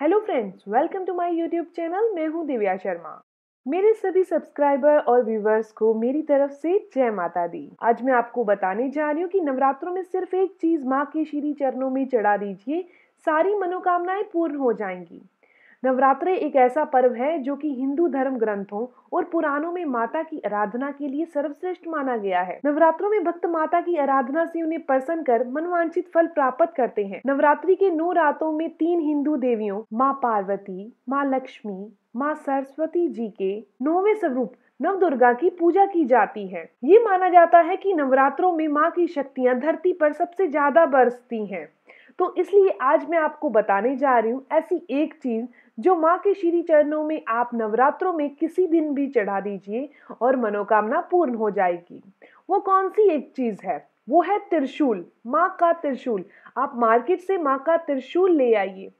Hello friends welcome to my YouTube channel मैं हूं दिव्या शर्मा मेरे सभी सब्सक्राइबर और व्यूवर्स को मेरी तरफ से जय माता दी आज मैं आपको बताने जा रही हूँ कि नवरात्रों में सिर्फ एक चीज माँ के श्री चरणों में चढ़ा दीजिए सारी मनोकामनाएं पूर्ण हो जाएंगी नवरात्र एक ऐसा पर्व है जो कि हिंदू धर्म ग्रंथों और पुराणों में माता की आराधना के लिए सर्वश्रेष्ठ माना गया है नवरात्रों में भक्त माता की आराधना से उन्हें प्रसन्न कर मनवांछित फल प्राप्त करते हैं नवरात्रि के नौ रातों में तीन हिंदू देवियों माँ पार्वती माँ लक्ष्मी माँ सरस्वती जी के नौवे स्वरूप नव दुर्गा की पूजा की जाती है ये माना जाता है कि नवरात्रों में माँ की शक्तियाँ धरती पर सबसे ज्यादा बरसती हैं। तो इसलिए आज मैं आपको बताने जा रही हूँ ऐसी एक चीज़ जो माँ के श्री चरणों में आप नवरात्रों में किसी दिन भी चढ़ा दीजिए और मनोकामना पूर्ण हो जाएगी वो कौन सी एक चीज़ है वो है त्रिशूल माँ का त्रिशूल आप मार्केट से माँ का त्रिशूल ले आइए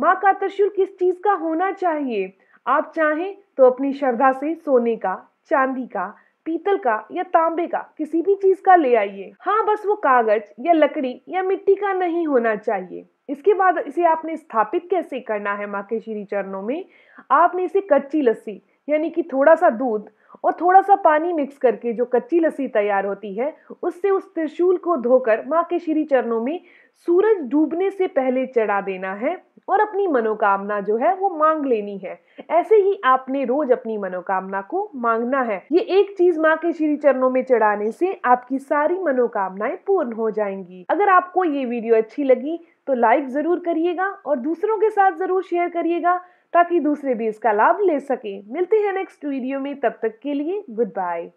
माँ का त्रिशूल किस चीज़ का होना चाहिए आप चाहें तो अपनी श्रद्धा से सोने का चांदी का पीतल का या तांबे का किसी भी चीज का ले आइए हाँ बस वो कागज या लकड़ी या मिट्टी का नहीं होना चाहिए इसके बाद इसे आपने स्थापित कैसे करना है माँ के श्री चरणों में आपने इसे कच्ची लस्सी यानी कि थोड़ा सा दूध और थोड़ा सा पानी मिक्स करके जो कच्ची लस्सी तैयार होती है उससे उस त्रिशूल को धोकर माँ के श्री चरणों में सूरज डूबने से पहले चढ़ा देना है और अपनी मनोकामना जो है वो मांग लेनी है ऐसे ही आपने रोज अपनी मनोकामना को मांगना है ये एक चीज माँ के श्री चरणों में चढ़ाने से आपकी सारी मनोकामनाएं पूर्ण हो जाएंगी अगर आपको ये वीडियो अच्छी लगी तो लाइक जरूर करिएगा और दूसरों के साथ जरूर शेयर करिएगा ताकि दूसरे भी इसका लाभ ले सके मिलते हैं नेक्स्ट वीडियो में तब तक के लिए गुड बाय